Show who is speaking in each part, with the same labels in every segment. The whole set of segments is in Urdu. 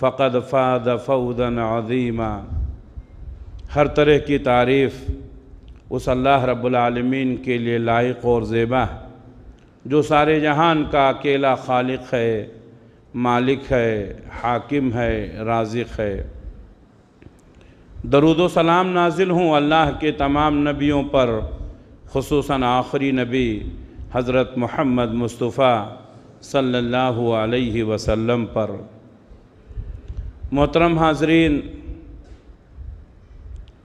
Speaker 1: فقد فاد فودا عظیما ہر طرح کی تعریف اس اللہ رب العالمین کے لیے لائق اور زیبہ جو سارے جہان کا اکیلا خالق ہے مالک ہے حاکم ہے رازق ہے درود و سلام نازل ہوں اللہ کے تمام نبیوں پر خصوصاً آخری نبی حضرت محمد مصطفیٰ صلی اللہ علیہ وسلم پر محترم حاضرین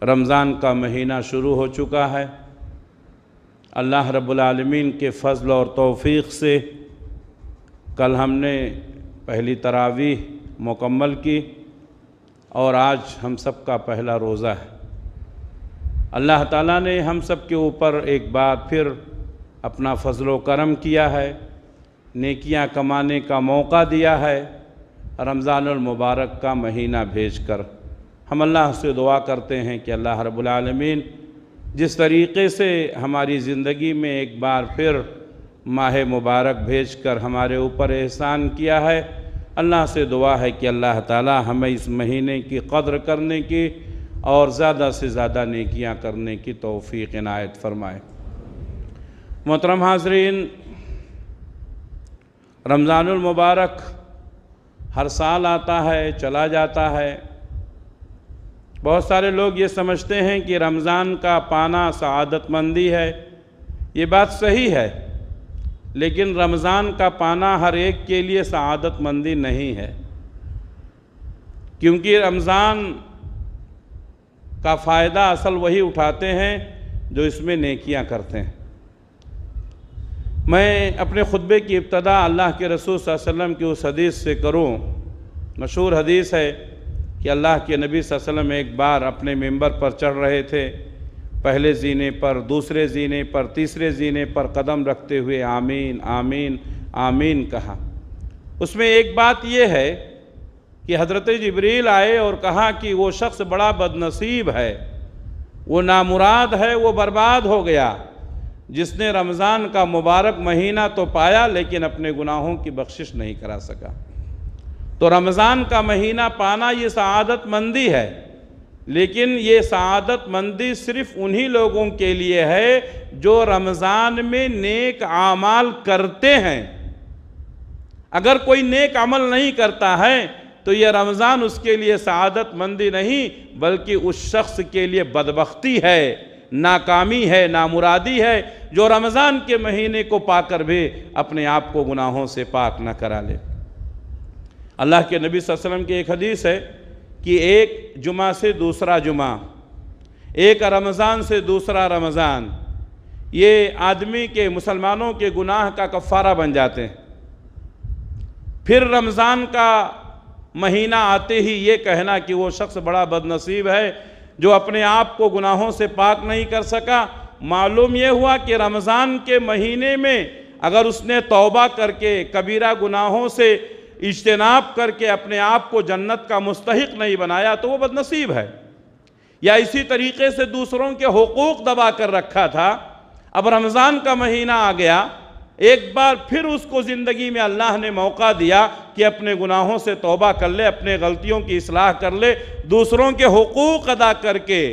Speaker 1: رمضان کا مہینہ شروع ہو چکا ہے اللہ رب العالمین کے فضل اور توفیق سے کل ہم نے پہلی تراویح مکمل کی اور آج ہم سب کا پہلا روزہ ہے اللہ تعالیٰ نے ہم سب کے اوپر ایک بار پھر اپنا فضل و کرم کیا ہے نیکیاں کمانے کا موقع دیا ہے رمضان المبارک کا مہینہ بھیج کر ہم اللہ سے دعا کرتے ہیں کہ اللہ رب العالمین جس طریقے سے ہماری زندگی میں ایک بار پھر ماہ مبارک بھیج کر ہمارے اوپر احسان کیا ہے اللہ سے دعا ہے کہ اللہ تعالی ہمیں اس مہینے کی قدر کرنے کی اور زیادہ سے زیادہ نیکیاں کرنے کی توفیق عنایت فرمائے محترم حاضرین رمضان المبارک ہر سال آتا ہے چلا جاتا ہے بہت سارے لوگ یہ سمجھتے ہیں کہ رمضان کا پانا سعادت مندی ہے یہ بات صحیح ہے لیکن رمضان کا پانا ہر ایک کے لیے سعادت مندی نہیں ہے کیونکہ رمضان کا فائدہ اصل وہی اٹھاتے ہیں جو اس میں نیکیاں کرتے ہیں میں اپنے خطبے کی ابتدا اللہ کے رسول صلی اللہ علیہ وسلم کی اس حدیث سے کروں مشہور حدیث ہے کہ اللہ کے نبی صلی اللہ علیہ وسلم ایک بار اپنے ممبر پر چڑھ رہے تھے پہلے زینے پر دوسرے زینے پر تیسرے زینے پر قدم رکھتے ہوئے آمین آمین آمین کہا اس میں ایک بات یہ ہے کہ حضرت جبریل آئے اور کہا کہ وہ شخص بڑا بدنصیب ہے وہ نامراد ہے وہ برباد ہو گیا جس نے رمضان کا مبارک مہینہ تو پایا لیکن اپنے گناہوں کی بخشش نہیں کرا سکا تو رمضان کا مہینہ پانا یہ سعادت مندی ہے لیکن یہ سعادت مندی صرف انہی لوگوں کے لیے ہے جو رمضان میں نیک اعمال کرتے ہیں اگر کوئی نیک عمل نہیں کرتا ہے تو یہ رمضان اس کے لیے سعادت مندی نہیں بلکہ اس شخص کے لیے بدبختی ہے ناکامی ہے نامرادی ہے جو رمضان کے مہینے کو پا کر بھی اپنے آپ کو گناہوں سے پاک نہ کرا لے اللہ کے نبی صلی اللہ علیہ وسلم کی ایک حدیث ہے کہ ایک جمعہ سے دوسرا جمعہ ایک رمضان سے دوسرا رمضان یہ آدمی کے مسلمانوں کے گناہ کا کفارہ بن جاتے ہیں پھر رمضان کا مہینہ آتے ہی یہ کہنا کہ وہ شخص بڑا بد نصیب ہے جو اپنے آپ کو گناہوں سے پاک نہیں کر سکا معلوم یہ ہوا کہ رمضان کے مہینے میں اگر اس نے توبہ کر کے کبیرہ گناہوں سے اجتناب کر کے اپنے آپ کو جنت کا مستحق نہیں بنایا تو وہ بدنصیب ہے یا اسی طریقے سے دوسروں کے حقوق دبا کر رکھا تھا اب رمضان کا مہینہ آ گیا ایک بار پھر اس کو زندگی میں اللہ نے موقع دیا کہ اپنے گناہوں سے توبہ کر لے اپنے غلطیوں کی اصلاح کر لے دوسروں کے حقوق ادا کر کے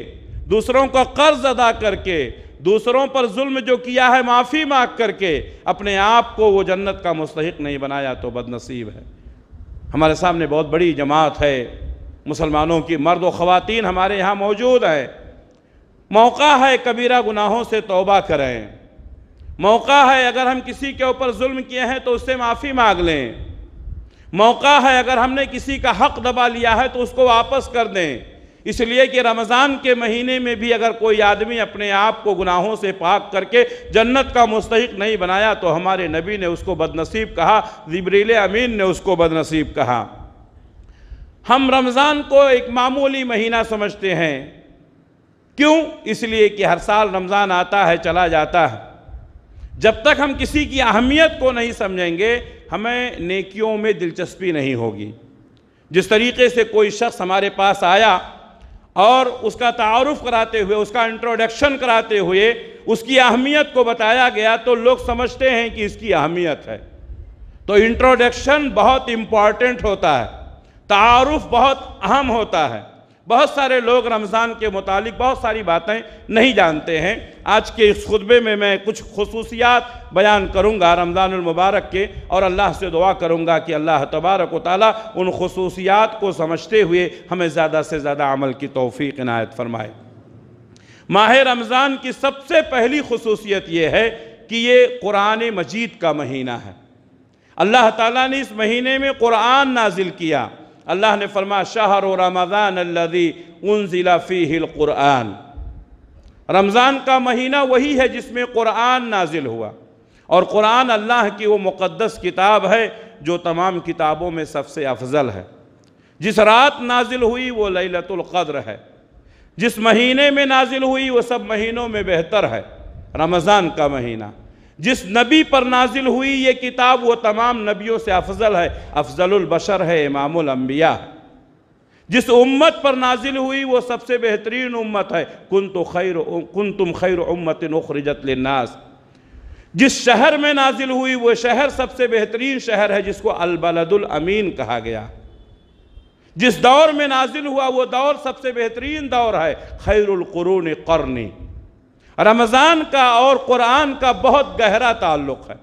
Speaker 1: دوسروں کا قرض ادا کر کے دوسروں پر ظلم جو کیا ہے معافی مانگ کر کے اپنے آپ کو وہ جنت کا مستحق نہیں بنایا تو بد نصیب ہے ہمارے سامنے بہت بڑی جماعت ہے مسلمانوں کی مرد و خواتین ہمارے یہاں موجود ہیں موقع ہے کبیرہ گناہوں سے توبہ کریں موقع ہے اگر ہم کسی کے اوپر ظلم کیے ہیں تو اس سے معافی مانگ لیں موقع ہے اگر ہم نے کسی کا حق دبا لیا ہے تو اس کو واپس کر دیں اس لیے کہ رمضان کے مہینے میں بھی اگر کوئی آدمی اپنے آپ کو گناہوں سے پاک کر کے جنت کا مستحق نہیں بنایا تو ہمارے نبی نے اس کو بد نصیب کہا زبریل امین نے اس کو بد نصیب کہا ہم رمضان کو ایک معمولی مہینہ سمجھتے ہیں کیوں اس لیے کہ ہر سال رمضان آتا ہے چلا جاتا ہے جب تک ہم کسی کی اہمیت کو نہیں سمجھیں گے ہمیں نیکیوں میں دلچسپی نہیں ہوگی جس طریقے سے کوئی شخص ہمارے پاس آیا اور اس کا تعارف کراتے ہوئے اس کا انٹروڈکشن کراتے ہوئے اس کی اہمیت کو بتایا گیا تو لوگ سمجھتے ہیں کہ اس کی اہمیت ہے تو انٹروڈکشن بہت امپورٹنٹ ہوتا ہے تعارف بہت اہم ہوتا ہے بہت سارے لوگ رمضان کے متعلق بہت ساری باتیں نہیں جانتے ہیں آج کے اس خطبے میں میں کچھ خصوصیات بیان کروں گا رمضان المبارک کے اور اللہ سے دعا کروں گا کہ اللہ تبارک و تعالیٰ ان خصوصیات کو سمجھتے ہوئے ہمیں زیادہ سے زیادہ عمل کی توفیق عنایت فرمائے ماہ رمضان کی سب سے پہلی خصوصیت یہ ہے کہ یہ قرآن مجید کا مہینہ ہے اللہ تعالیٰ نے اس مہینے میں قرآن نازل کیا अल्लाह ने फरमाया शाहर रमज़ान अल्लदी उनजिला फ़ीहिल क़ुरान रमज़ान का महीना वही है जिसमें क़ुरान नाजिल हुआ और क़ुरान अल्लाह की वो मुक़दस किताब है जो तमाम किताबों में सबसे अफजल है जिस रात नाजिल हुई वो ललतुल्क़द्र है जिस महीने में नाजिल हुई वो सब महीनों में बेहतर है रमज़ान का महीना جس نبی پر نازل ہوئی یہ کتاب وہ تمام نبیوں سے افضل ہے افضل البشر ہے امام الانبیاء جس امت پر نازل ہوئی وہ سب سے بہترین امت ہے کنتم خیر خیر امت اخرجت للناس جس شہر میں نازل ہوئی وہ شہر سب سے بہترین شہر ہے جس کو البلد الامین کہا گیا جس دور میں نازل ہوا وہ دور سب سے بہترین دور ہے خیر القرون قرنی رمضان کا اور قرآن کا بہت گہرا تعلق ہے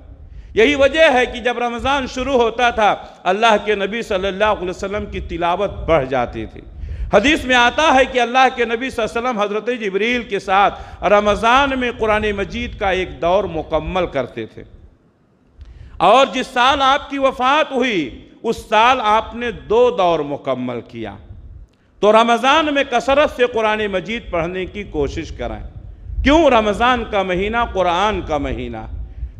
Speaker 1: یہی وجہ ہے کہ جب رمضان شروع ہوتا تھا اللہ کے نبی صلی اللہ علیہ وسلم کی تلاوت بڑھ جاتی تھی حدیث میں آتا ہے کہ اللہ کے نبی صلی اللہ علیہ وسلم حضرت جبریل کے ساتھ رمضان میں قرآن مجید کا ایک دور مکمل کرتے تھے اور جس سال آپ کی وفات ہوئی اس سال آپ نے دو دور مکمل کیا تو رمضان میں کثرت سے قرآن مجید پڑھنے کی کوشش کرائیں کیوں رمضان کا مہینہ قرآن کا مہینہ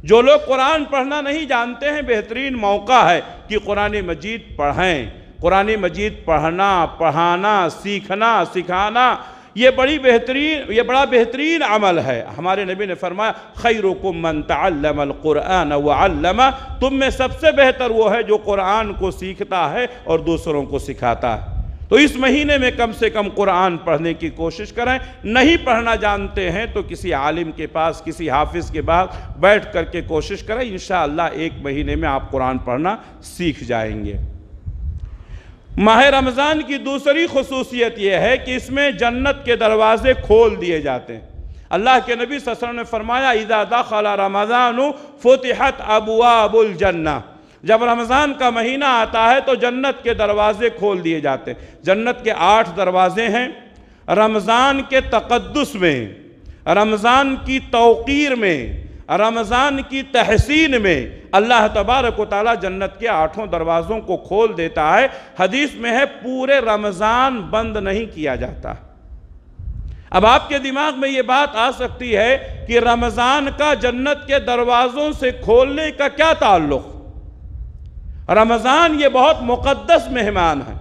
Speaker 1: جو لوگ قرآن پڑھنا نہیں جانتے ہیں بہترین موقع ہے کہ قرآن مجید پڑھیں قرآن مجید پڑھنا پڑھانا سیکھنا سکھانا یہ بڑی بہترین یہ بڑا بہترین عمل ہے ہمارے نبی نے فرمایا خیرکم من تعلم القرآن وعلم تم میں سب سے بہتر وہ ہے جو قرآن کو سیکھتا ہے اور دوسروں کو سکھاتا ہے تو اس مہینے میں کم سے کم قرآن پڑھنے کی کوشش کریں نہیں پڑھنا جانتے ہیں تو کسی عالم کے پاس کسی حافظ کے پاس بیٹھ کر کے کوشش کریں انشاءاللہ ایک مہینے میں آپ قرآن پڑھنا سیکھ جائیں گے ماہ رمضان کی دوسری خصوصیت یہ ہے کہ اس میں جنت کے دروازے کھول دیے جاتے ہیں اللہ کے نبی صلی اللہ علیہ وسلم نے فرمایا اذا دخل رمضان فتحت ابواب الجنہ جب رمضان کا مہینہ آتا ہے تو جنت کے دروازے کھول دیے جاتے ہیں جنت کے آٹھ دروازے ہیں رمضان کے تقدس میں رمضان کی توقیر میں رمضان کی تحسین میں اللہ تبارک و تعالی جنت کے آٹھوں دروازوں کو کھول دیتا ہے حدیث میں ہے پورے رمضان بند نہیں کیا جاتا اب آپ کے دماغ میں یہ بات آ سکتی ہے کہ رمضان کا جنت کے دروازوں سے کھولنے کا کیا تعلق رمضان یہ بہت مقدس مہمان ہے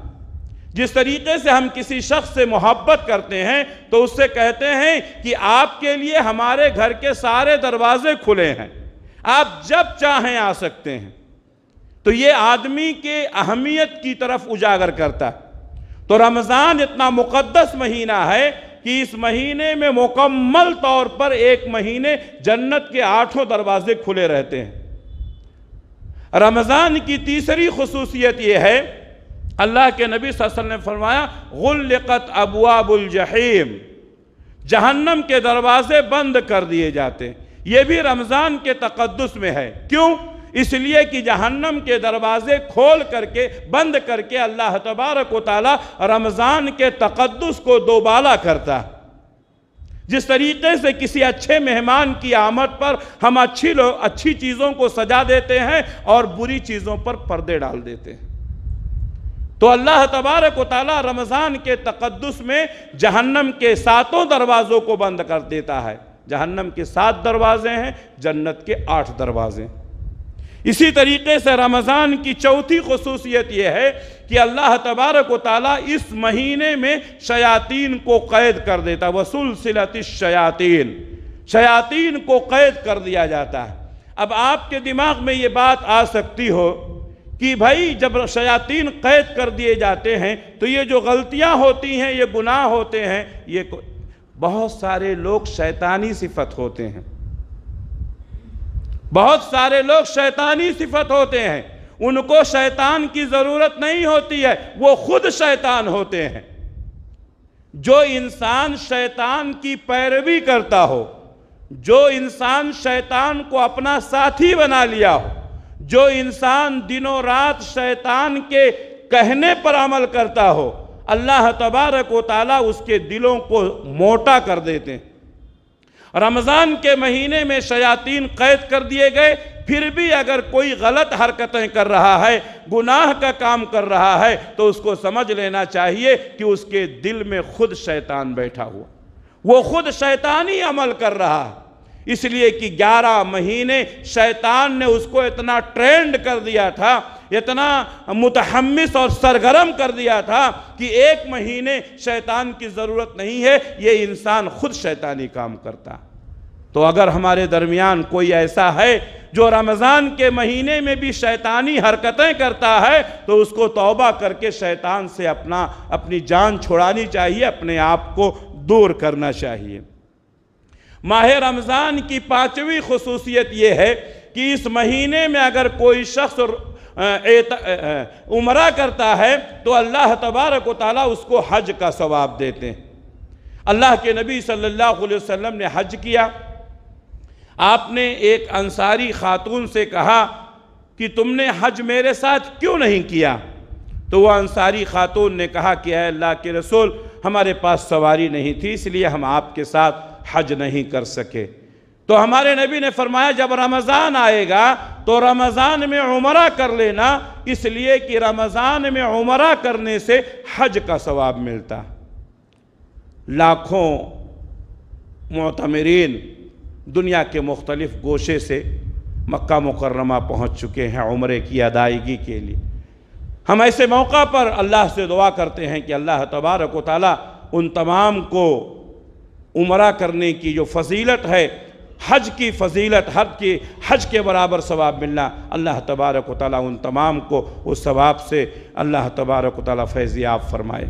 Speaker 1: جس طریقے سے ہم کسی شخص سے محبت کرتے ہیں تو اس سے کہتے ہیں کہ آپ کے لیے ہمارے گھر کے سارے دروازے کھلے ہیں آپ جب چاہیں آ سکتے ہیں تو یہ آدمی کے اہمیت کی طرف اجاگر کرتا ہے تو رمضان اتنا مقدس مہینہ ہے کہ اس مہینے میں مکمل طور پر ایک مہینے جنت کے آٹھوں دروازے کھلے رہتے ہیں رمضان کی تیسری خصوصیت یہ ہے اللہ کے نبی صلی اللہ علیہ وسلم نے فرمایا غلقت ابواب الجحیم جہنم کے دروازے بند کر دیے جاتے یہ بھی رمضان کے تقدس میں ہے کیوں اس لیے کہ جہنم کے دروازے کھول کر کے بند کر کے اللہ تبارک و تعالی رمضان کے تقدس کو دوبالا کرتا ہے جس طریقے سے کسی اچھے مہمان کی آمد پر ہم اچھی لو اچھی چیزوں کو سجا دیتے ہیں اور بری چیزوں پر پردے ڈال دیتے ہیں تو اللہ تبارک و تعالیٰ رمضان کے تقدس میں جہنم کے ساتوں دروازوں کو بند کر دیتا ہے جہنم کے سات دروازے ہیں جنت کے آٹھ دروازے ہیں اسی طریقے سے رمضان کی چوتھی خصوصیت یہ ہے کہ اللہ تبارک و تعالیٰ اس مہینے میں شیاطین کو قید کر دیتا ہے وَسُلْسِلَةِ صلط شیاطین شیاطین کو قید کر دیا جاتا ہے اب آپ کے دماغ میں یہ بات آ سکتی ہو کہ بھائی جب شیاطین قید کر دیے جاتے ہیں تو یہ جو غلطیاں ہوتی ہیں یہ گناہ ہوتے ہیں یہ بہت سارے لوگ شیطانی صفت ہوتے ہیں بہت سارے لوگ شیطانی صفت ہوتے ہیں ان کو شیطان کی ضرورت نہیں ہوتی ہے وہ خود شیطان ہوتے ہیں جو انسان شیطان کی پیروی کرتا ہو جو انسان شیطان کو اپنا ساتھی بنا لیا ہو جو انسان دن و رات شیطان کے کہنے پر عمل کرتا ہو اللہ تبارک و تعالیٰ اس کے دلوں کو موٹا کر دیتے ہیں رمضان کے مہینے میں شیاطین قید کر دیے گئے پھر بھی اگر کوئی غلط حرکتیں کر رہا ہے گناہ کا کام کر رہا ہے تو اس کو سمجھ لینا چاہیے کہ اس کے دل میں خود شیطان بیٹھا ہوا وہ خود شیطانی عمل کر رہا ہے اس لیے کہ گیارہ مہینے شیطان نے اس کو اتنا ٹرینڈ کر دیا تھا اتنا متحمس اور سرگرم کر دیا تھا کہ ایک مہینے شیطان کی ضرورت نہیں ہے یہ انسان خود شیطانی کام کرتا ہے تو اگر ہمارے درمیان کوئی ایسا ہے جو رمضان کے مہینے میں بھی شیطانی حرکتیں کرتا ہے تو اس کو توبہ کر کے شیطان سے اپنا اپنی جان چھوڑانی چاہیے اپنے آپ کو دور کرنا چاہیے ماہ رمضان کی پانچویں خصوصیت یہ ہے کہ اس مہینے میں اگر کوئی شخص عمرہ کرتا ہے تو اللہ تبارک و تعالیٰ اس کو حج کا ثواب دیتے ہیں اللہ کے نبی صلی اللہ علیہ وسلم نے حج کیا آپ نے ایک انصاری خاتون سے کہا کہ تم نے حج میرے ساتھ کیوں نہیں کیا تو وہ انصاری خاتون نے کہا کہ اے اللہ کے رسول ہمارے پاس سواری نہیں تھی اس لیے ہم آپ کے ساتھ حج نہیں کر سکے تو ہمارے نبی نے فرمایا جب رمضان آئے گا تو رمضان میں عمرہ کر لینا اس لیے کہ رمضان میں عمرہ کرنے سے حج کا ثواب ملتا لاکھوں معتمرین دنیا کے مختلف گوشے سے مکہ مکرمہ پہنچ چکے ہیں عمرے کی ادائیگی کے لیے ہم ایسے موقع پر اللہ سے دعا کرتے ہیں کہ اللہ تبارک و تعالیٰ ان تمام کو عمرہ کرنے کی جو فضیلت ہے حج کی فضیلت حج کی حج کے برابر ثواب ملنا اللہ تبارک و تعالیٰ ان تمام کو اس ثواب سے اللہ تبارک و تعالیٰ فیضی آپ فرمائے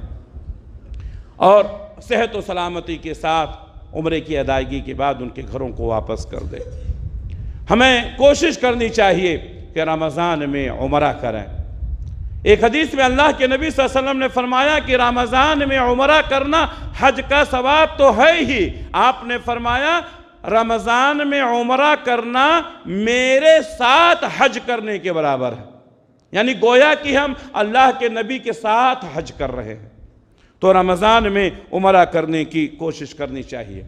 Speaker 1: اور صحت و سلامتی کے ساتھ عمرے کی ادائیگی کے بعد ان کے گھروں کو واپس کر دے ہمیں کوشش کرنی چاہیے کہ رمضان میں عمرہ کریں ایک حدیث میں اللہ کے نبی صلی اللہ علیہ وسلم نے فرمایا کہ رمضان میں عمرہ کرنا حج کا ثواب تو ہے ہی آپ نے فرمایا رمضان میں عمرہ کرنا میرے ساتھ حج کرنے کے برابر ہے یعنی گویا کہ ہم اللہ کے نبی کے ساتھ حج کر رہے ہیں تو رمضان میں عمرہ کرنے کی کوشش کرنی چاہیے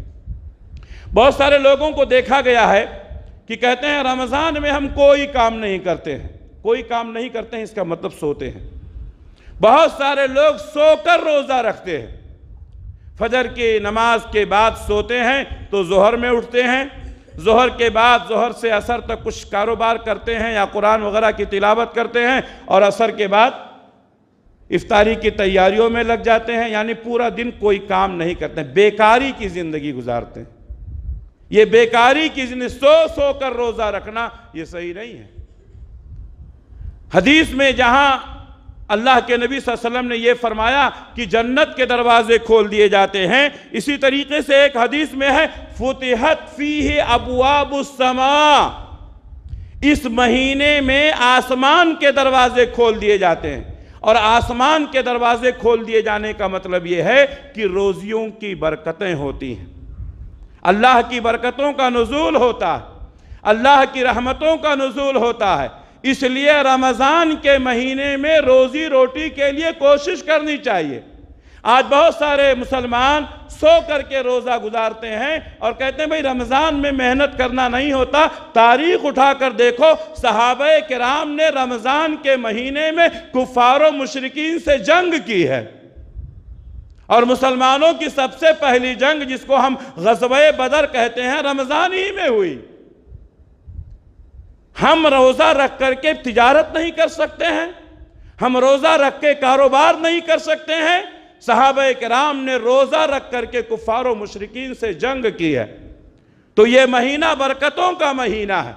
Speaker 1: بہت سارے لوگوں کو دیکھا گیا ہے کہ کہتے ہیں رمضان میں ہم کوئی کام نہیں کرتے ہیں کوئی کام نہیں کرتے ہیں اس کا مطلب سوتے ہیں بہت سارے لوگ سو کر روزہ رکھتے ہیں فجر کی نماز کے بعد سوتے ہیں تو ظہر میں اٹھتے ہیں ظہر کے بعد ظہر سے اثر تک کچھ کاروبار کرتے ہیں یا قرآن وغیرہ کی تلاوت کرتے ہیں اور عصر کے بعد افطاری کی تیاریوں میں لگ جاتے ہیں یعنی پورا دن کوئی کام نہیں کرتے ہیں بیکاری کی زندگی گزارتے ہیں یہ بیکاری کی زندگی سو سو کر روزہ رکھنا یہ صحیح نہیں ہے حدیث میں جہاں اللہ کے نبی صلی اللہ علیہ وسلم نے یہ فرمایا کہ جنت کے دروازے کھول دیے جاتے ہیں اسی طریقے سے ایک حدیث میں ہے فتحت فیہ ابواب السماء اس مہینے میں آسمان کے دروازے کھول دیے جاتے ہیں اور آسمان کے دروازے کھول دیے جانے کا مطلب یہ ہے کہ روزیوں کی برکتیں ہوتی ہیں اللہ کی برکتوں کا نزول ہوتا ہے اللہ کی رحمتوں کا نزول ہوتا ہے اس لیے رمضان کے مہینے میں روزی روٹی کے لیے کوشش کرنی چاہیے آج بہت سارے مسلمان سو کر کے روزہ گزارتے ہیں اور کہتے ہیں بھئی رمضان میں محنت کرنا نہیں ہوتا تاریخ اٹھا کر دیکھو صحابہ کرام نے رمضان کے مہینے میں کفار و مشرقین سے جنگ کی ہے اور مسلمانوں کی سب سے پہلی جنگ جس کو ہم غزوہ بدر کہتے ہیں رمضان ہی میں ہوئی ہم روزہ رکھ کر کے تجارت نہیں کر سکتے ہیں ہم روزہ رکھ کے کاروبار نہیں کر سکتے ہیں صحابہ کرام نے روزہ رکھ کر کے کفار و مشرقین سے جنگ کی ہے تو یہ مہینہ برکتوں کا مہینہ ہے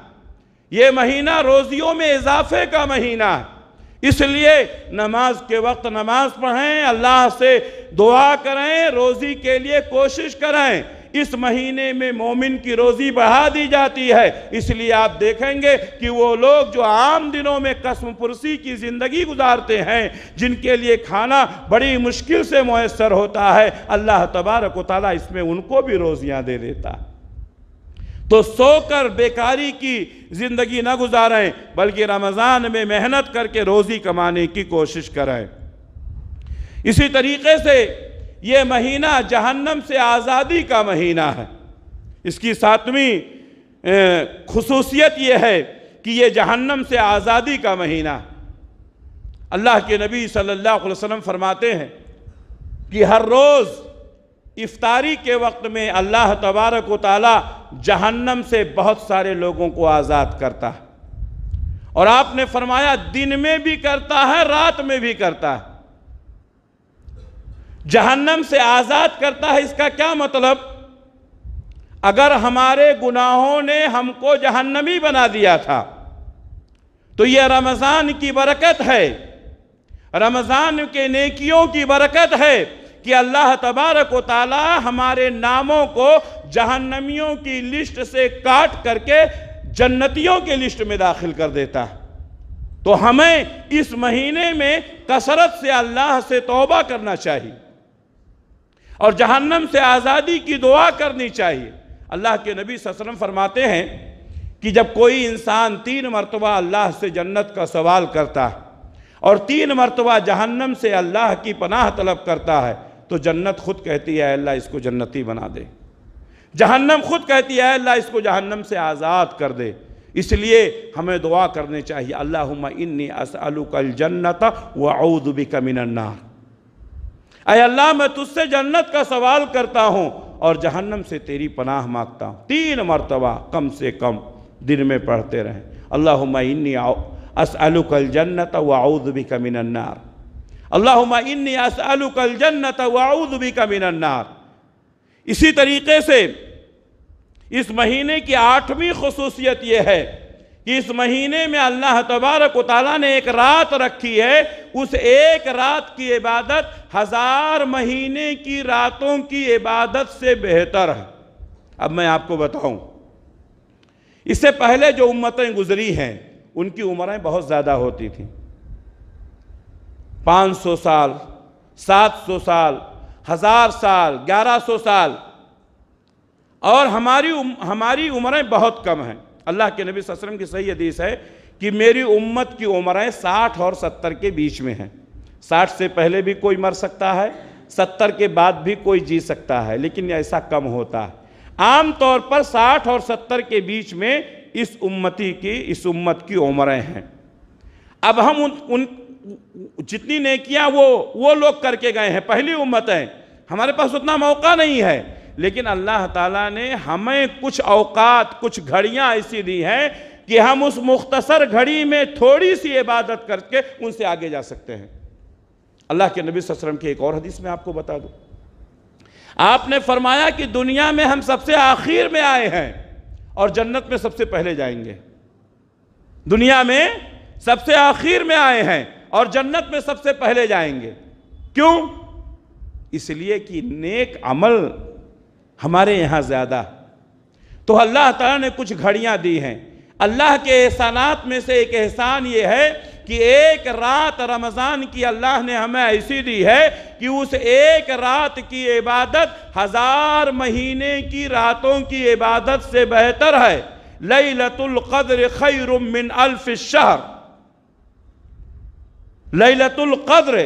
Speaker 1: یہ مہینہ روزیوں میں اضافے کا مہینہ ہے اس لیے نماز کے وقت نماز پڑھیں اللہ سے دعا کریں روزی کے لیے کوشش کریں اس مہینے میں مومن کی روزی بڑھا دی جاتی ہے اس لیے آپ دیکھیں گے کہ وہ لوگ جو عام دنوں میں قسم پرسی کی زندگی گزارتے ہیں جن کے لیے کھانا بڑی مشکل سے میسر ہوتا ہے اللہ تبارک و تعالیٰ اس میں ان کو بھی روزیاں دے دیتا ہے تو سو کر بیکاری کی زندگی نہ گزاریں بلکہ رمضان میں محنت کر کے روزی کمانے کی کوشش کریں اسی طریقے سے یہ مہینہ جہنم سے آزادی کا مہینہ ہے اس کی ساتویں خصوصیت یہ ہے کہ یہ جہنم سے آزادی کا مہینہ ہے اللہ کے نبی صلی اللہ علیہ وسلم فرماتے ہیں کہ ہر روز افطاری کے وقت میں اللہ تبارک و تعالی جہنم سے بہت سارے لوگوں کو آزاد کرتا ہے اور آپ نے فرمایا دن میں بھی کرتا ہے رات میں بھی کرتا ہے جہنم سے آزاد کرتا ہے اس کا کیا مطلب اگر ہمارے گناہوں نے ہم کو جہنمی بنا دیا تھا تو یہ رمضان کی برکت ہے رمضان کے نیکیوں کی برکت ہے کہ اللہ تبارک و تعالی ہمارے ناموں کو جہنمیوں کی لسٹ سے کاٹ کر کے جنتیوں کے لسٹ میں داخل کر دیتا ہے تو ہمیں اس مہینے میں کثرت سے اللہ سے توبہ کرنا چاہیے اور جہنم سے آزادی کی دعا کرنی چاہیے اللہ کے نبی صلی اللہ علیہ وسلم فرماتے ہیں کہ جب کوئی انسان تین مرتبہ اللہ سے جنت کا سوال کرتا ہے اور تین مرتبہ جہنم سے اللہ کی پناہ طلب کرتا ہے تو جنت خود کہتی ہے اللہ اس کو جنتی بنا دے جہنم خود کہتی ہے اللہ اس کو جہنم سے آزاد کر دے اس لیے ہمیں دعا کرنی چاہیے اللہم انی اسألوک الجنت وعوذ بک من النار اے اللہ میں تجھ سے جنت کا سوال کرتا ہوں اور جہنم سے تیری پناہ مانگتا ہوں تین مرتبہ کم سے کم دن میں پڑھتے رہیں اللہم انی الجنت وعوذ بک من النار اللہم انی اسألوک الجنت وعوذ بک من النار اسی طریقے سے اس مہینے کی آٹھویں خصوصیت یہ ہے کہ اس مہینے میں اللہ تبارک و تعالیٰ نے ایک رات رکھی ہے اس ایک رات کی عبادت ہزار مہینے کی راتوں کی عبادت سے بہتر ہے اب میں آپ کو بتاؤں اس سے پہلے جو امتیں گزری ہیں ان کی عمریں بہت زیادہ ہوتی تھیں پانچ سو سال سات سو سال ہزار سال گیارہ سو سال اور ہماری ہماری عمریں بہت کم ہیں اللہ کے نبی صلی اللہ علیہ وسلم کی صحیح حدیث ہے کہ میری امت کی عمریں ساٹھ اور ستر کے بیچ میں ہیں ساٹھ سے پہلے بھی کوئی مر سکتا ہے ستر کے بعد بھی کوئی جی سکتا ہے لیکن ایسا کم ہوتا ہے عام طور پر ساٹھ اور ستر کے بیچ میں اس امتی کی اس امت کی عمریں ہیں اب ہم ان جتنی نیکیاں وہ وہ لوگ کر کے گئے ہیں پہلی امت ہیں ہمارے پاس اتنا موقع نہیں ہے لیکن اللہ تعالیٰ نے ہمیں کچھ اوقات کچھ گھڑیاں ایسی دی ہیں کہ ہم اس مختصر گھڑی میں تھوڑی سی عبادت کر کے ان سے آگے جا سکتے ہیں اللہ کے نبی صلی اللہ علیہ وسلم کی ایک اور حدیث میں آپ کو بتا دوں آپ نے فرمایا کہ دنیا میں ہم سب سے آخر میں آئے ہیں اور جنت میں سب سے پہلے جائیں گے دنیا میں سب سے آخر میں آئے ہیں اور جنت میں سب سے پہلے جائیں گے کیوں اس لیے کہ نیک عمل ہمارے یہاں زیادہ تو اللہ تعالیٰ نے کچھ گھڑیاں دی ہیں اللہ کے احسانات میں سے ایک احسان یہ ہے کہ ایک رات رمضان کی اللہ نے ہمیں ایسی دی ہے کہ اس ایک رات کی عبادت ہزار مہینے کی راتوں کی عبادت سے بہتر ہے لیلت القدر خیر من الف الشہر لیلت القدر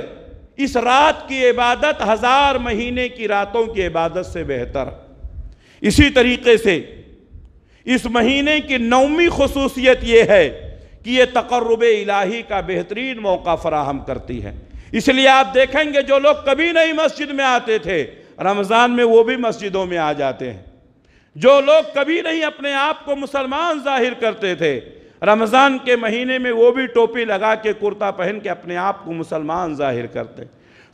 Speaker 1: اس رات کی عبادت ہزار مہینے کی راتوں کی عبادت سے بہتر ہے اسی طریقے سے اس مہینے کی نومی خصوصیت یہ ہے کہ یہ تقرب الہی کا بہترین موقع فراہم کرتی ہے اس لیے آپ دیکھیں گے جو لوگ کبھی نہیں مسجد میں آتے تھے رمضان میں وہ بھی مسجدوں میں آ جاتے ہیں جو لوگ کبھی نہیں اپنے آپ کو مسلمان ظاہر کرتے تھے رمضان کے مہینے میں وہ بھی ٹوپی لگا کے کرتا پہن کے اپنے آپ کو مسلمان ظاہر کرتے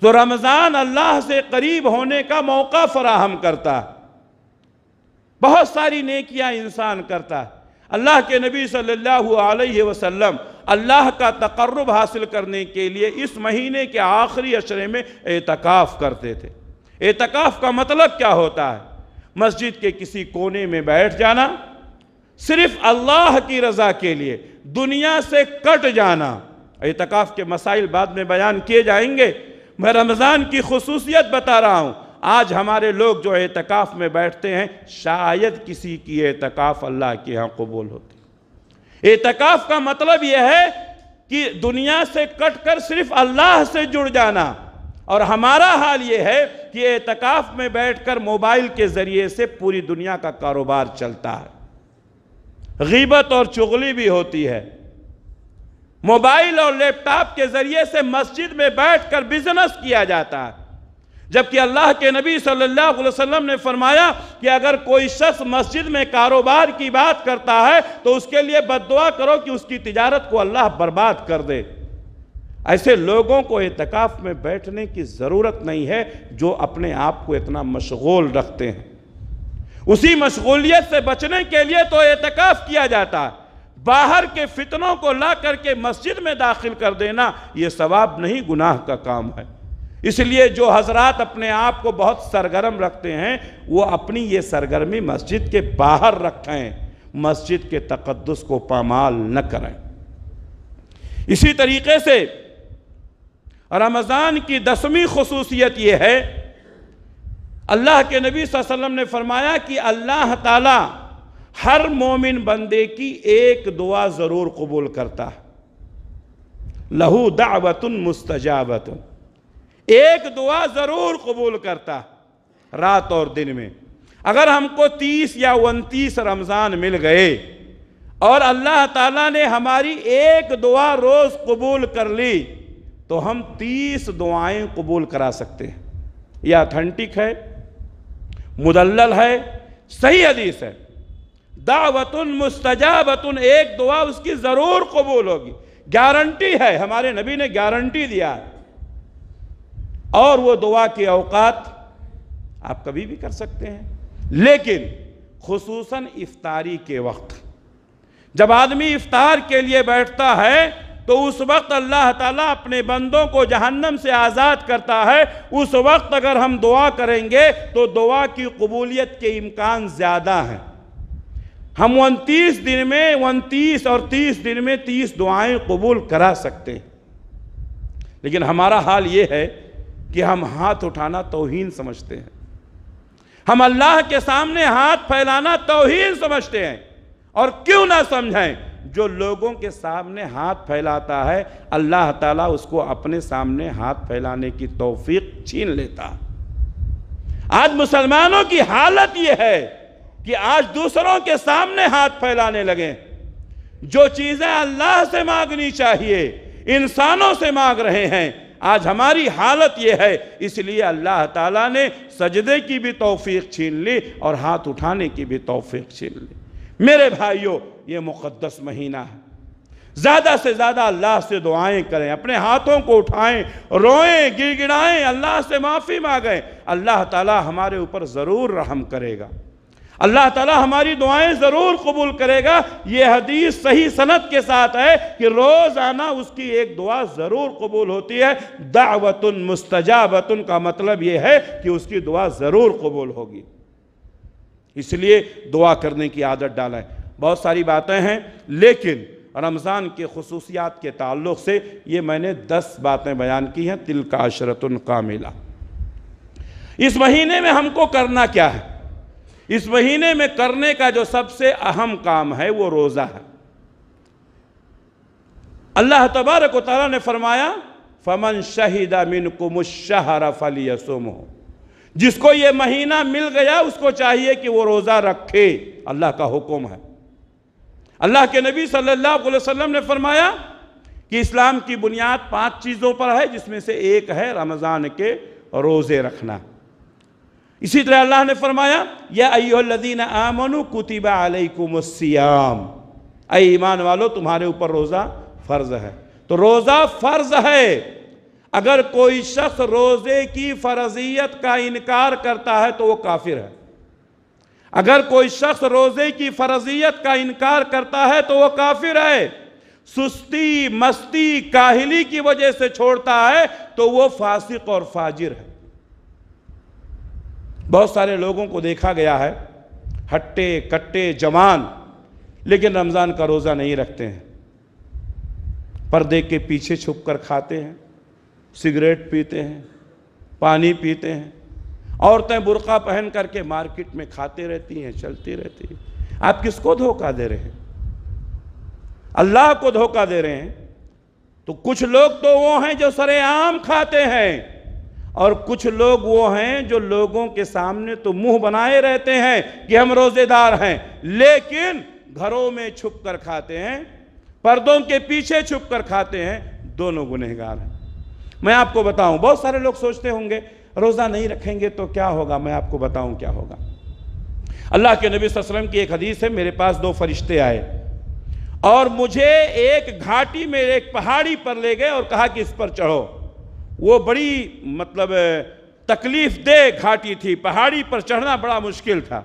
Speaker 1: تو رمضان اللہ سے قریب ہونے کا موقع فراہم کرتا ہے بہت ساری نیکیاں انسان کرتا ہے اللہ کے نبی صلی اللہ علیہ وسلم اللہ کا تقرب حاصل کرنے کے لیے اس مہینے کے آخری عشرے میں اعتکاف کرتے تھے اعتکاف کا مطلب کیا ہوتا ہے مسجد کے کسی کونے میں بیٹھ جانا صرف اللہ کی رضا کے لیے دنیا سے کٹ جانا اعتقاف کے مسائل بعد میں بیان کیے جائیں گے میں رمضان کی خصوصیت بتا رہا ہوں آج ہمارے لوگ جو اعتقاف میں بیٹھتے ہیں شاید کسی کی اعتکاف اللہ کے ہاں قبول ہوتی اعتقاف کا مطلب یہ ہے کہ دنیا سے کٹ کر صرف اللہ سے جڑ جانا اور ہمارا حال یہ ہے کہ اعتقاف میں بیٹھ کر موبائل کے ذریعے سے پوری دنیا کا کاروبار چلتا ہے غیبت اور چغلی بھی ہوتی ہے موبائل اور لیپ ٹاپ کے ذریعے سے مسجد میں بیٹھ کر بزنس کیا جاتا ہے جبکہ اللہ کے نبی صلی اللہ علیہ وسلم نے فرمایا کہ اگر کوئی شخص مسجد میں کاروبار کی بات کرتا ہے تو اس کے لیے بد دعا کرو کہ اس کی تجارت کو اللہ برباد کر دے ایسے لوگوں کو اعتقاف میں بیٹھنے کی ضرورت نہیں ہے جو اپنے آپ کو اتنا مشغول رکھتے ہیں اسی مشغولیت سے بچنے کے لیے تو اعتکاف کیا جاتا ہے باہر کے فتنوں کو لا کر کے مسجد میں داخل کر دینا یہ ثواب نہیں گناہ کا کام ہے اس لیے جو حضرات اپنے آپ کو بہت سرگرم رکھتے ہیں وہ اپنی یہ سرگرمی مسجد کے باہر رکھیں مسجد کے تقدس کو پامال نہ کریں اسی طریقے سے رمضان کی دسویں خصوصیت یہ ہے اللہ کے نبی صلی اللہ علیہ وسلم نے فرمایا کہ اللہ تعالیٰ ہر مومن بندے کی ایک دعا ضرور قبول کرتا ہے لہو دعوت مستجابت ایک دعا ضرور قبول کرتا رات اور دن میں اگر ہم کو تیس یا انتیس رمضان مل گئے اور اللہ تعالیٰ نے ہماری ایک دعا روز قبول کر لی تو ہم تیس دعائیں قبول کرا سکتے ہیں یہ اتھنٹک ہے مدلل ہے صحیح حدیث ہے دعوت مستجابت ایک دعا اس کی ضرور قبول ہوگی گارنٹی ہے ہمارے نبی نے گارنٹی دیا ہے اور وہ دعا کے اوقات آپ کبھی بھی کر سکتے ہیں لیکن خصوصاً افطاری کے وقت جب آدمی افطار کے لیے بیٹھتا ہے تو اس وقت اللہ تعالیٰ اپنے بندوں کو جہنم سے آزاد کرتا ہے اس وقت اگر ہم دعا کریں گے تو دعا کی قبولیت کے امکان زیادہ ہیں ہم انتیس دن میں انتیس اور تیس دن میں تیس دعائیں قبول کرا سکتے ہیں لیکن ہمارا حال یہ ہے کہ ہم ہاتھ اٹھانا توہین سمجھتے ہیں ہم اللہ کے سامنے ہاتھ پھیلانا توہین سمجھتے ہیں اور کیوں نہ سمجھائیں جو لوگوں کے سامنے ہاتھ پھیلاتا ہے اللہ تعالیٰ اس کو اپنے سامنے ہاتھ پھیلانے کی توفیق چھین لیتا آج مسلمانوں کی حالت یہ ہے کہ آج دوسروں کے سامنے ہاتھ پھیلانے لگے جو چیزیں اللہ سے مانگنی چاہیے انسانوں سے مانگ رہے ہیں آج ہماری حالت یہ ہے اس لیے اللہ تعالیٰ نے سجدے کی بھی توفیق چھین لی اور ہاتھ اٹھانے کی بھی توفیق چھین لی میرے بھائیوں یہ مقدس مہینہ ہے زیادہ سے زیادہ اللہ سے دعائیں کریں اپنے ہاتھوں کو اٹھائیں روئیں گڑ گڑائیں اللہ سے معافی مانگیں اللہ تعالیٰ ہمارے اوپر ضرور رحم کرے گا اللہ تعالی ہماری دعائیں ضرور قبول کرے گا یہ حدیث صحیح سنت کے ساتھ ہے کہ روزانہ اس کی ایک دعا ضرور قبول ہوتی ہے دعوت مستجابت کا مطلب یہ ہے کہ اس کی دعا ضرور قبول ہوگی اس لیے دعا کرنے کی عادت ڈالا ہے بہت ساری باتیں ہیں لیکن رمضان کے خصوصیات کے تعلق سے یہ میں نے دس باتیں بیان کی ہیں تل کا کاملہ اس مہینے میں ہم کو کرنا کیا ہے اس مہینے میں کرنے کا جو سب سے اہم کام ہے وہ روزہ ہے اللہ تبارک و تعالیٰ نے فرمایا فمن شہید جس کو یہ مہینہ مل گیا اس کو چاہیے کہ وہ روزہ رکھے اللہ کا حکم ہے اللہ کے نبی صلی اللہ علیہ وسلم نے فرمایا کہ اسلام کی بنیاد پانچ چیزوں پر ہے جس میں سے ایک ہے رمضان کے روزے رکھنا اسی طرح اللہ نے فرمایا یا ایوہ الذین آمنو کتب علیکم السیام اے ایمان والو تمہارے اوپر روزہ فرض ہے تو روزہ فرض ہے اگر کوئی شخص روزے کی فرضیت کا انکار کرتا ہے تو وہ کافر ہے اگر کوئی شخص روزے کی فرضیت کا انکار کرتا ہے تو وہ کافر ہے سستی مستی کاہلی کی وجہ سے چھوڑتا ہے تو وہ فاسق اور فاجر ہے بہت سارے لوگوں کو دیکھا گیا ہے ہٹے کٹے جوان لیکن رمضان کا روزہ نہیں رکھتے ہیں پردے کے پیچھے چھپ کر کھاتے ہیں سگریٹ پیتے ہیں پانی پیتے ہیں عورتیں برقع پہن کر کے مارکیٹ میں کھاتے رہتی ہیں چلتی رہتی ہیں آپ کس کو دھوکہ دے رہے ہیں اللہ کو دھوکہ دے رہے ہیں تو کچھ لوگ تو وہ ہیں جو سرے عام کھاتے ہیں اور کچھ لوگ وہ ہیں جو لوگوں کے سامنے تو منہ بنائے رہتے ہیں کہ ہم روزے دار ہیں لیکن گھروں میں چھپ کر کھاتے ہیں پردوں کے پیچھے چھپ کر کھاتے ہیں دونوں گنہ گار ہیں میں آپ کو بتاؤں بہت سارے لوگ سوچتے ہوں گے روزہ نہیں رکھیں گے تو کیا ہوگا میں آپ کو بتاؤں کیا ہوگا اللہ کے نبی صلی اللہ علیہ وسلم کی ایک حدیث ہے میرے پاس دو فرشتے آئے اور مجھے ایک گھاٹی میں ایک پہاڑی پر لے گئے اور کہا کہ اس پر چڑھو وہ بڑی مطلب تکلیف دہ گھاٹی تھی پہاڑی پر چڑھنا بڑا مشکل تھا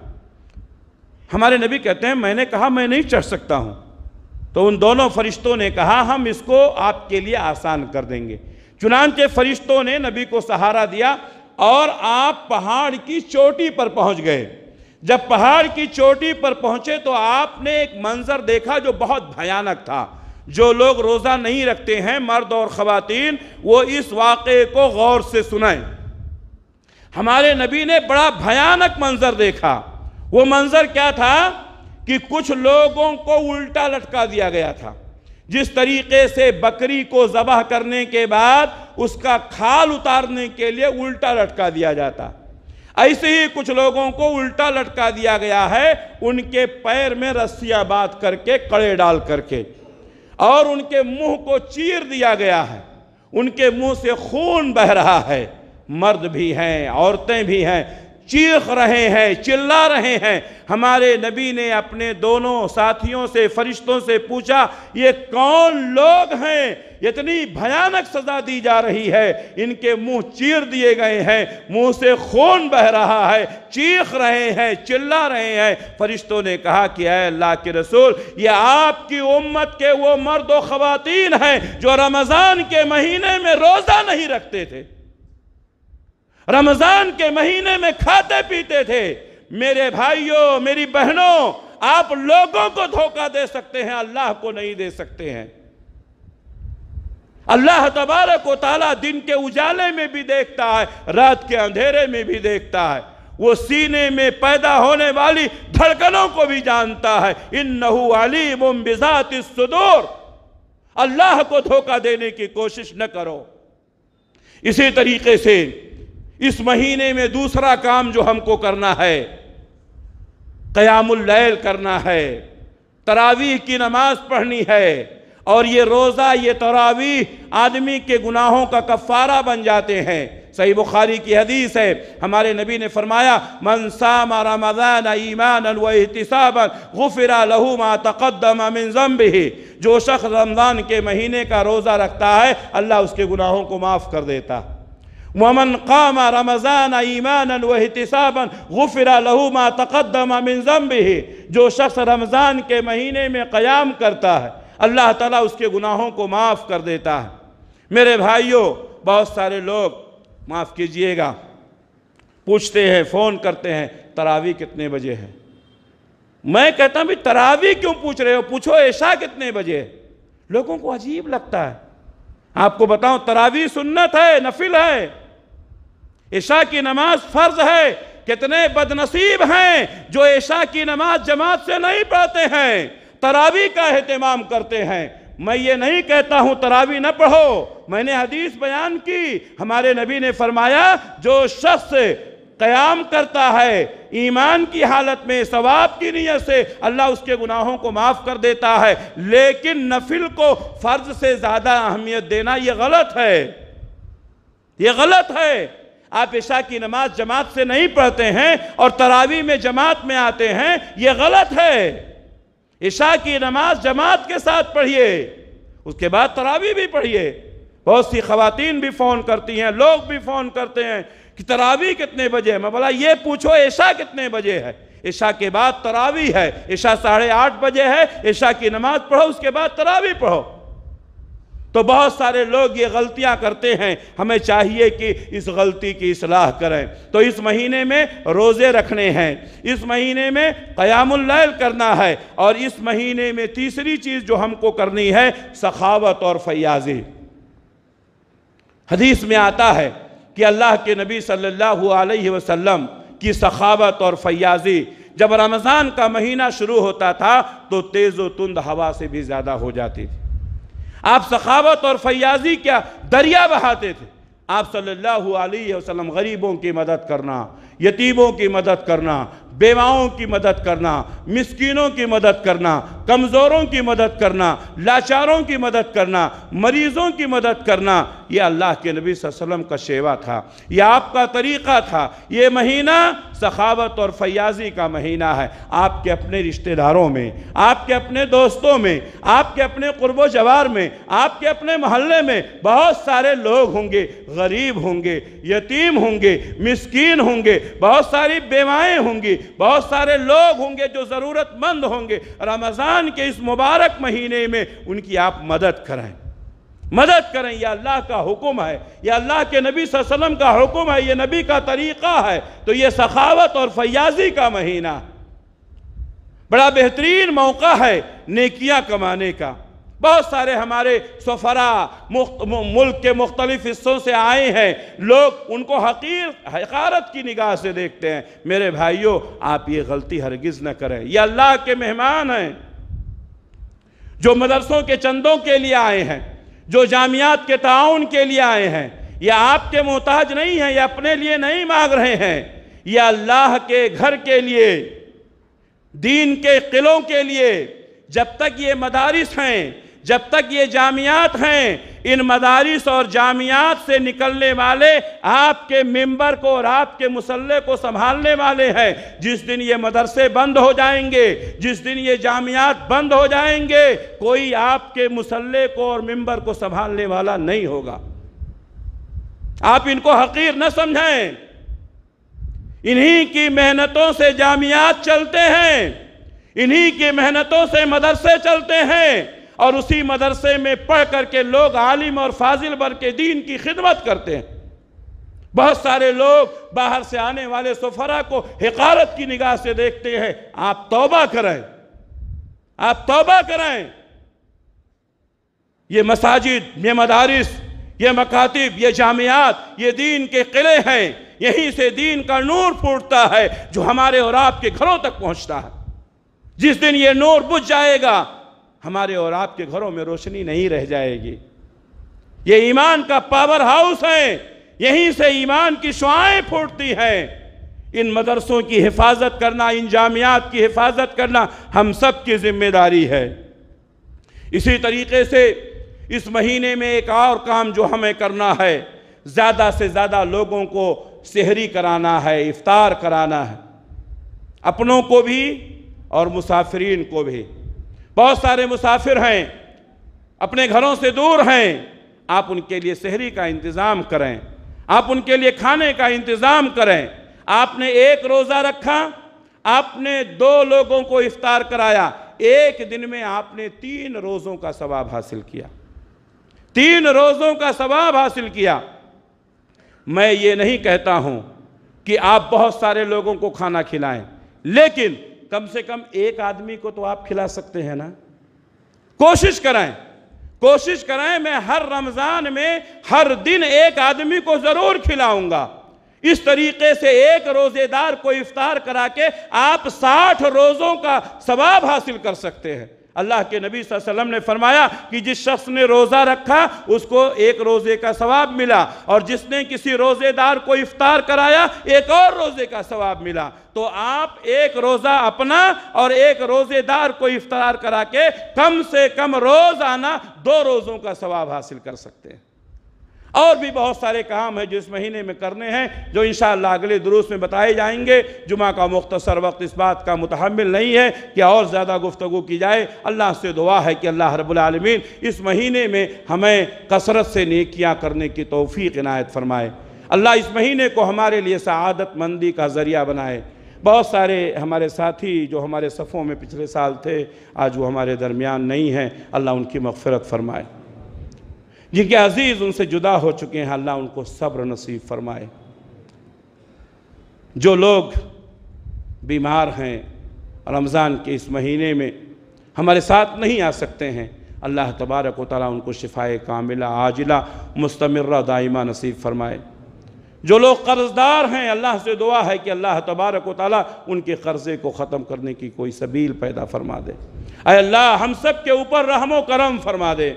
Speaker 1: ہمارے نبی کہتے ہیں میں نے کہا میں نہیں چڑھ سکتا ہوں تو ان دونوں فرشتوں نے کہا ہم اس کو آپ کے لیے آسان کر دیں گے چنانچہ فرشتوں نے نبی کو سہارا دیا اور آپ پہاڑ کی چوٹی پر پہنچ گئے جب پہاڑ کی چوٹی پر پہنچے تو آپ نے ایک منظر دیکھا جو بہت بھیانک تھا جو لوگ روزہ نہیں رکھتے ہیں مرد اور خواتین وہ اس واقعے کو غور سے سنائیں ہمارے نبی نے بڑا بھیانک منظر دیکھا وہ منظر کیا تھا کہ کچھ لوگوں کو الٹا لٹکا دیا گیا تھا جس طریقے سے بکری کو ذبح کرنے کے بعد اس کا کھال اتارنے کے لیے الٹا لٹکا دیا جاتا ایسے ہی کچھ لوگوں کو الٹا لٹکا دیا گیا ہے ان کے پیر میں رسیہ بات کر کے کڑے ڈال کر کے اور ان کے منہ کو چیر دیا گیا ہے ان کے منہ سے خون بہ رہا ہے مرد بھی ہیں عورتیں بھی ہیں چیخ رہے ہیں چلا رہے ہیں ہمارے نبی نے اپنے دونوں ساتھیوں سے فرشتوں سے پوچھا یہ کون لوگ ہیں اتنی بھیانک سزا دی جا رہی ہے ان کے منہ چیر دیے گئے ہیں منہ سے خون بہ رہا ہے چیخ رہے ہیں چلا رہے ہیں فرشتوں نے کہا کہ اے اللہ کے رسول یہ آپ کی امت کے وہ مرد و خواتین ہیں جو رمضان کے مہینے میں روزہ نہیں رکھتے تھے رمضان کے مہینے میں کھاتے پیتے تھے میرے بھائیوں میری بہنوں آپ لوگوں کو دھوکہ دے سکتے ہیں اللہ کو نہیں دے سکتے ہیں اللہ تبارک و تعالیٰ دن کے اجالے میں بھی دیکھتا ہے رات کے اندھیرے میں بھی دیکھتا ہے وہ سینے میں پیدا ہونے والی دھڑکنوں کو بھی جانتا ہے انہو علیم بزات السدور اللہ کو دھوکہ دینے کی کوشش نہ کرو اسی طریقے سے اس مہینے میں دوسرا کام جو ہم کو کرنا ہے قیام اللیل کرنا ہے تراویح کی نماز پڑھنی ہے اور یہ روزہ یہ تراوی آدمی کے گناہوں کا کفارہ بن جاتے ہیں صحیح بخاری کی حدیث ہے ہمارے نبی نے فرمایا من سام رمضان ایمانا و احتسابا غفر له ما تقدم من ذنبه جو شخص رمضان کے مہینے کا روزہ رکھتا ہے اللہ اس کے گناہوں کو معاف کر دیتا ومن قام رمضان ایمان الوحتساب غفر له ما تقدم من ذنبه جو شخص رمضان کے مہینے میں قیام کرتا ہے اللہ تعالیٰ اس کے گناہوں کو معاف کر دیتا ہے میرے بھائیوں بہت سارے لوگ معاف کیجئے گا پوچھتے ہیں فون کرتے ہیں تراوی کتنے بجے ہے میں کہتا ہوں بھی تراوی کیوں پوچھ رہے ہو پوچھو ایشا کتنے بجے لوگوں کو عجیب لگتا ہے آپ کو بتاؤں تراوی سنت ہے نفل ہے ایشا کی نماز فرض ہے کتنے بد نصیب ہیں جو ایشا کی نماز جماعت سے نہیں پڑھتے ہیں تراوی کا احتمام کرتے ہیں میں یہ نہیں کہتا ہوں تراوی نہ پڑھو میں نے حدیث بیان کی ہمارے نبی نے فرمایا جو شخص قیام کرتا ہے ایمان کی حالت میں ثواب کی نیت سے اللہ اس کے گناہوں کو معاف کر دیتا ہے لیکن نفل کو فرض سے زیادہ اہمیت دینا یہ غلط ہے یہ غلط ہے آپ عشاء کی نماز جماعت سے نہیں پڑھتے ہیں اور تراوی میں جماعت میں آتے ہیں یہ غلط ہے عشاء کی نماز جماعت کے ساتھ پڑھیے اس کے بعد تراوی بھی پڑھیے بہت سی خواتین بھی فون کرتی ہیں لوگ بھی فون کرتے ہیں کہ تراوی کتنے بجے ہے میں بلا یہ پوچھو عشاء کتنے بجے ہے عشاء کے بعد تراوی ہے عشاء ساڑھے آٹھ بجے ہے عشاء کی نماز پڑھو اس کے بعد تراوی پڑھو تو بہت سارے لوگ یہ غلطیاں کرتے ہیں ہمیں چاہیے کہ اس غلطی کی اصلاح کریں تو اس مہینے میں روزے رکھنے ہیں اس مہینے میں قیام اللیل کرنا ہے اور اس مہینے میں تیسری چیز جو ہم کو کرنی ہے سخاوت اور فیاضی حدیث میں آتا ہے کہ اللہ کے نبی صلی اللہ علیہ وسلم کی سخاوت اور فیاضی جب رمضان کا مہینہ شروع ہوتا تھا تو تیز و تند ہوا سے بھی زیادہ ہو جاتی تھی آپ سخاوت اور فیاضی کیا دریا بہاتے تھے آپ صلی اللہ علیہ وسلم غریبوں کی مدد کرنا یتیبوں کی مدد کرنا بیواؤں کی مدد کرنا مسکینوں کی مدد کرنا کمزوروں کی مدد کرنا لاچاروں کی مدد کرنا مریضوں کی مدد کرنا یہ اللہ کے نبی صلی اللہ علیہ وسلم کا شیوہ تھا یہ آپ کا طریقہ تھا یہ مہینہ سخاوت اور فیاضی کا مہینہ ہے آپ کے اپنے رشتہ داروں میں آپ کے اپنے دوستوں میں آپ کے اپنے قرب و جوار میں آپ کے اپنے محلے میں بہت سارے لوگ ہوں گے غریب ہوں گے یتیم ہوں گے مسکین ہوں گے بہت ساری بیوائیں ہوں گی بہت سارے لوگ ہوں گے جو ضرورت مند ہوں گے رمضان کے اس مبارک مہینے میں ان کی آپ مدد کریں مدد کریں یہ اللہ کا حکم ہے یہ اللہ کے نبی صلی اللہ علیہ وسلم کا حکم ہے یہ نبی کا طریقہ ہے تو یہ سخاوت اور فیاضی کا مہینہ بڑا بہترین موقع ہے نیکیاں کمانے کا بہت سارے ہمارے سفرا ملک کے مختلف حصوں سے آئے ہیں لوگ ان کو حقیر حقارت کی نگاہ سے دیکھتے ہیں میرے بھائیوں آپ یہ غلطی ہرگز نہ کریں یہ اللہ کے مہمان ہیں جو مدرسوں کے چندوں کے لیے آئے ہیں جو جامعات کے تعاون کے لیے آئے ہیں یہ آپ کے محتاج نہیں ہیں یہ اپنے لیے نہیں مانگ رہے ہیں یہ اللہ کے گھر کے لیے دین کے قلوں کے لیے جب تک یہ مدارس ہیں جب تک یہ جامعات ہیں ان مدارس اور جامعات سے نکلنے والے آپ کے ممبر کو اور آپ کے مسلح کو سنبھالنے والے ہیں جس دن یہ مدرسے بند ہو جائیں گے جس دن یہ جامعات بند ہو جائیں گے کوئی آپ کے مسلح کو اور ممبر کو سنبھالنے والا نہیں ہوگا آپ ان کو حقیر نہ سمجھیں انہی کی محنتوں سے جامعات چلتے ہیں انہی کی محنتوں سے مدرسے چلتے ہیں اور اسی مدرسے میں پڑھ کر کے لوگ عالم اور فاضل بر کے دین کی خدمت کرتے ہیں بہت سارے لوگ باہر سے آنے والے سفرا کو حقارت کی نگاہ سے دیکھتے ہیں آپ توبہ کریں آپ توبہ کریں یہ مساجد یہ مدارس یہ مکاتب یہ جامعات یہ دین کے قلعے ہیں یہیں سے دین کا نور پھوٹتا ہے جو ہمارے اور آپ کے گھروں تک پہنچتا ہے جس دن یہ نور بجھ جائے گا ہمارے اور آپ کے گھروں میں روشنی نہیں رہ جائے گی یہ ایمان کا پاور ہاؤس ہے یہیں سے ایمان کی شعائیں پھوٹتی ہیں ان مدرسوں کی حفاظت کرنا ان جامعات کی حفاظت کرنا ہم سب کی ذمہ داری ہے اسی طریقے سے اس مہینے میں ایک اور کام جو ہمیں کرنا ہے زیادہ سے زیادہ لوگوں کو سحری کرانا ہے افطار کرانا ہے اپنوں کو بھی اور مسافرین کو بھی بہت سارے مسافر ہیں اپنے گھروں سے دور ہیں آپ ان کے لیے سہری کا انتظام کریں آپ ان کے لیے کھانے کا انتظام کریں آپ نے ایک روزہ رکھا آپ نے دو لوگوں کو افطار کرایا ایک دن میں آپ نے تین روزوں کا ثواب حاصل کیا تین روزوں کا ثواب حاصل کیا میں یہ نہیں کہتا ہوں کہ آپ بہت سارے لوگوں کو کھانا کھلائیں لیکن کم سے کم ایک آدمی کو تو آپ کھلا سکتے ہیں نا کوشش کرائیں کوشش کرائیں میں ہر رمضان میں ہر دن ایک آدمی کو ضرور کھلاؤں گا اس طریقے سے ایک روزے دار کو افطار کرا کے آپ ساٹھ روزوں کا ثواب حاصل کر سکتے ہیں اللہ کے نبی صلی اللہ علیہ وسلم نے فرمایا کہ جس شخص نے روزہ رکھا اس کو ایک روزے کا ثواب ملا اور جس نے کسی روزے دار کو افطار کرایا ایک اور روزے کا ثواب ملا تو آپ ایک روزہ اپنا اور ایک روزے دار کو افطار کرا کے کم سے کم روز آنا دو روزوں کا ثواب حاصل کر سکتے ہیں اور بھی بہت سارے کام ہیں جو اس مہینے میں کرنے ہیں جو انشاءاللہ اگلے دروس میں بتائے جائیں گے جمعہ کا مختصر وقت اس بات کا متحمل نہیں ہے کہ اور زیادہ گفتگو کی جائے اللہ سے دعا ہے کہ اللہ رب العالمین اس مہینے میں ہمیں کثرت سے نیکیاں کرنے کی توفیق عنایت فرمائے اللہ اس مہینے کو ہمارے لیے سعادت مندی کا ذریعہ بنائے بہت سارے ہمارے ساتھی جو ہمارے صفوں میں پچھلے سال تھے آج وہ ہمارے درمیان نہیں ہیں اللہ ان کی مغفرت فرمائے جن جی کے عزیز ان سے جدا ہو چکے ہیں اللہ ان کو صبر نصیب فرمائے جو لوگ بیمار ہیں رمضان کے اس مہینے میں ہمارے ساتھ نہیں آ سکتے ہیں اللہ تبارک و تعالیٰ ان کو شفائے کاملہ عاجلہ مستمرہ دائمہ نصیب فرمائے جو لوگ قرض دار ہیں اللہ سے دعا ہے کہ اللہ تبارک و تعالیٰ ان کے قرضے کو ختم کرنے کی کوئی سبیل پیدا فرما دے اے اللہ ہم سب کے اوپر رحم و کرم فرما دے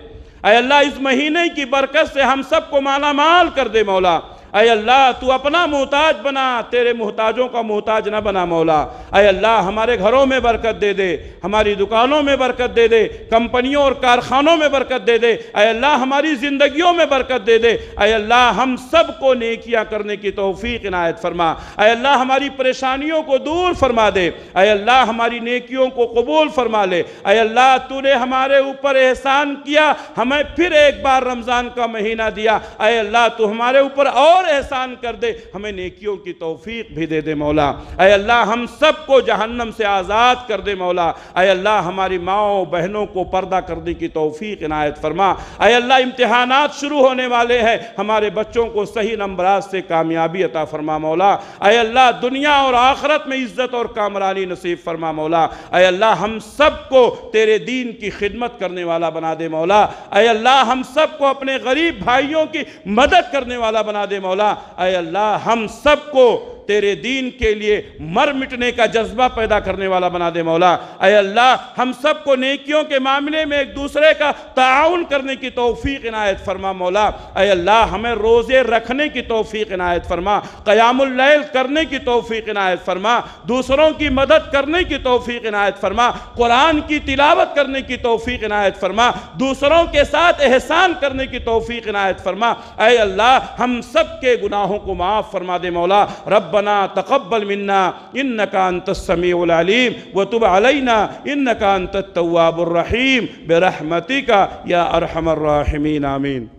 Speaker 1: اے اللہ اس مہینے کی برکت سے ہم سب کو مالا مال کر دے مولا اے اللہ تو اپنا محتاج بنا تیرے محتاجوں کا محتاج نہ بنا مولا اے اللہ ہمارے گھروں میں برکت دے دے ہماری دکانوں میں برکت دے دے کمپنیوں اور کارخانوں میں برکت دے دے اے اللہ ہماری زندگیوں میں برکت دے دے اے اللہ ہم سب کو نیکیاں کرنے کی توفیق عنایت فرما اے اللہ ہماری پریشانیوں کو دور فرما دے اے اللہ ہماری نیکیوں کو قبول فرما لے اے اللہ تو نے ہمارے اوپر احسان کیا ہمیں پھر ایک بار رمضان کا مہینہ دیا اے اللہ تو ہمارے اوپر اور اور احسان کر دے ہمیں نیکیوں کی توفیق بھی دے دے مولا اے اللہ ہم سب کو جہنم سے آزاد کر دے مولا اے اللہ ہماری ماؤں بہنوں کو پردہ کرنے کی توفیق عنایت فرما اے اللہ امتحانات شروع ہونے والے ہیں ہمارے بچوں کو صحیح نمبرات سے کامیابی عطا فرما مولا اے اللہ دنیا اور آخرت میں عزت اور کامرانی نصیب فرما مولا اے اللہ ہم سب کو تیرے دین کی خدمت کرنے والا بنا دے مولا اے اللہ ہم سب کو اپنے غریب بھائیوں کی مدد کرنے والا بنا دے مولا مولا اے اللہ ہم سب کو تیرے دین کے لیے مر مٹنے کا جذبہ پیدا کرنے والا بنا دے مولا اے اللہ ہم سب کو نیکیوں کے معاملے میں ایک دوسرے کا تعاون کرنے کی توفیق عنایت فرما مولا اے اللہ ہمیں روزے رکھنے کی توفیق عنایت فرما قیام اللیل کرنے کی توفیق عنایت فرما دوسروں کی مدد کرنے کی توفیق عنایت فرما قرآن کی تلاوت کرنے کی توفیق عنایت فرما دوسروں کے ساتھ احسان کرنے کی توفیق عنایت فرما اے اللہ ہم سب کے گناہوں کو معاف فرما دے مولا رب ربنا تقبل منا إنك أنت السميع العليم وتب علينا إنك أنت التواب الرحيم برحمتك يا أرحم الراحمين آمين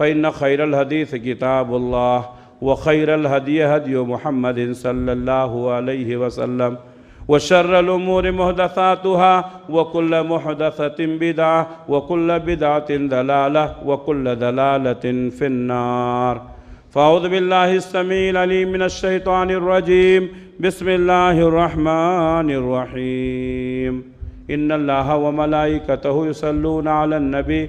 Speaker 1: فإن خير الحديث كتاب الله وخير الهدي هدي محمد صلى الله عليه وسلم وشر الأمور محدثاتها وكل محدثة بدعة وكل بدعة دلالة وكل دلالة في النار فأعوذ بالله السميع العليم من الشيطان الرجيم بسم الله الرحمن الرحيم إن الله وملائكته يصلون على النبي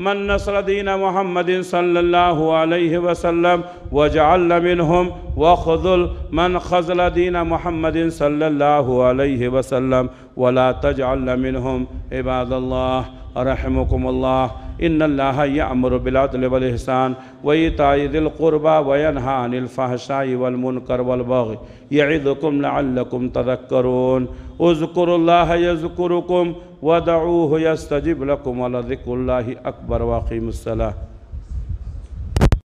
Speaker 1: من نصر دين محمد صلى الله عليه وسلم واجعلنا منهم وخذل من خذل دين محمد صلى الله عليه وسلم ولا تجعلنا منهم عباد الله رحمكم الله إن الله يأمر بالعدل والإحسان وإيتاء ذي القربى وينهى عن الفحشاء والمنكر والبغي يعظكم لعلكم تذكرون اذكروا الله يذكركم ودعوه يستجب لكم ولذكر الله أكبر وأقيموا الصلاة